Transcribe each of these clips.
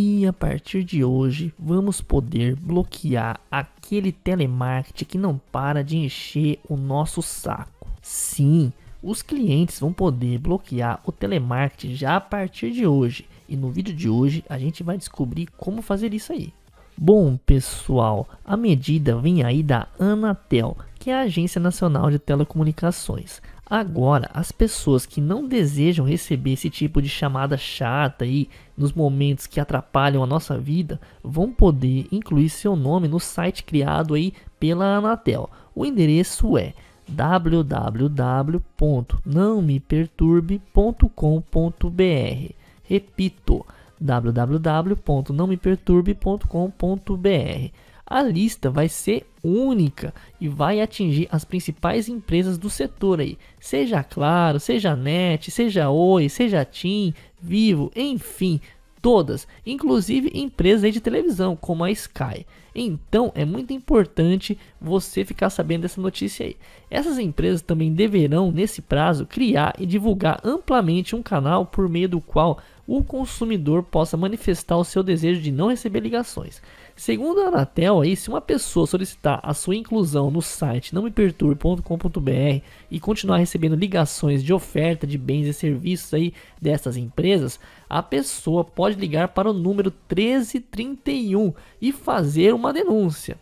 E a partir de hoje vamos poder bloquear aquele telemarketing que não para de encher o nosso saco. Sim, os clientes vão poder bloquear o telemarketing já a partir de hoje. E no vídeo de hoje a gente vai descobrir como fazer isso aí. Bom, pessoal, a medida vem aí da Anatel, que é a Agência Nacional de Telecomunicações. Agora, as pessoas que não desejam receber esse tipo de chamada chata aí nos momentos que atrapalham a nossa vida, vão poder incluir seu nome no site criado aí pela Anatel. O endereço é www.nãomeperturbe.com.br. Repito, www.nãomeperturbe.com.br. A lista vai ser única e vai atingir as principais empresas do setor aí, seja Claro, seja Net, seja Oi, seja TIM, Vivo, enfim, todas, inclusive empresas de televisão como a Sky. Então é muito importante você ficar sabendo dessa notícia aí. Essas empresas também deverão, nesse prazo, criar e divulgar amplamente um canal por meio do qual o consumidor possa manifestar o seu desejo de não receber ligações. Segundo a Anatel, aí, se uma pessoa solicitar a sua inclusão no site não me perturbe.com.br e continuar recebendo ligações de oferta de bens e serviços aí dessas empresas, a pessoa pode ligar para o número 1331 e fazer uma denúncia.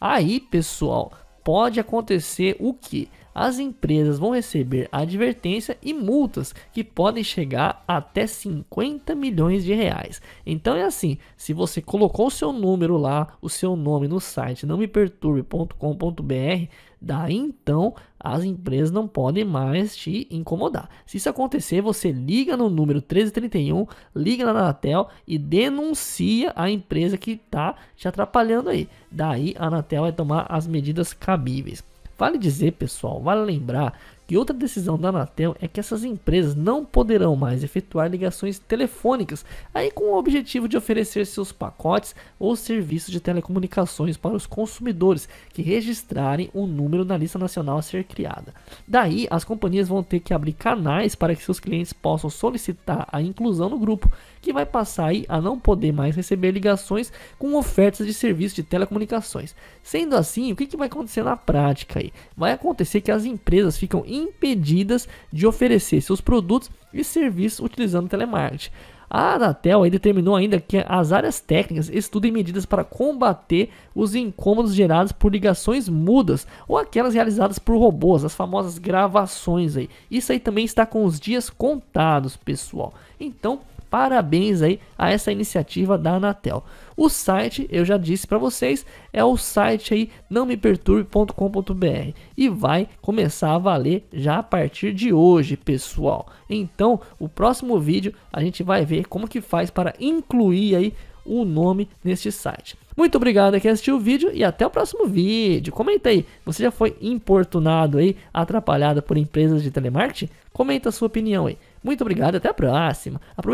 Aí, pessoal, pode acontecer o que? as empresas vão receber advertência e multas que podem chegar até 50 milhões de reais. Então é assim, se você colocou o seu número lá, o seu nome no site não me perturbe.com.br, daí então as empresas não podem mais te incomodar. Se isso acontecer, você liga no número 1331, liga na Anatel e denuncia a empresa que está te atrapalhando aí. Daí a Anatel vai tomar as medidas cabíveis. Vale dizer, pessoal, vale lembrar e outra decisão da Anatel é que essas empresas não poderão mais efetuar ligações telefônicas, aí com o objetivo de oferecer seus pacotes ou serviços de telecomunicações para os consumidores que registrarem um número na lista nacional a ser criada. Daí, as companhias vão ter que abrir canais para que seus clientes possam solicitar a inclusão no grupo, que vai passar aí a não poder mais receber ligações com ofertas de serviços de telecomunicações. Sendo assim, o que, que vai acontecer na prática aí? Vai acontecer que as empresas ficam impedidas de oferecer seus produtos e serviços utilizando telemarketing. A Anatel determinou ainda que as áreas técnicas estudem medidas para combater os incômodos gerados por ligações mudas ou aquelas realizadas por robôs, as famosas gravações aí. Isso aí também está com os dias contados, pessoal. Então, Parabéns aí a essa iniciativa da Anatel. O site, eu já disse para vocês, é o site aí não me perturbe.com.br e vai começar a valer já a partir de hoje, pessoal. Então, o próximo vídeo a gente vai ver como que faz para incluir aí o nome neste site. Muito obrigado a quem assistiu o vídeo e até o próximo vídeo. Comenta aí, você já foi importunado aí, atrapalhado por empresas de telemarketing? Comenta a sua opinião aí. Muito obrigado, até a próxima. Aproveita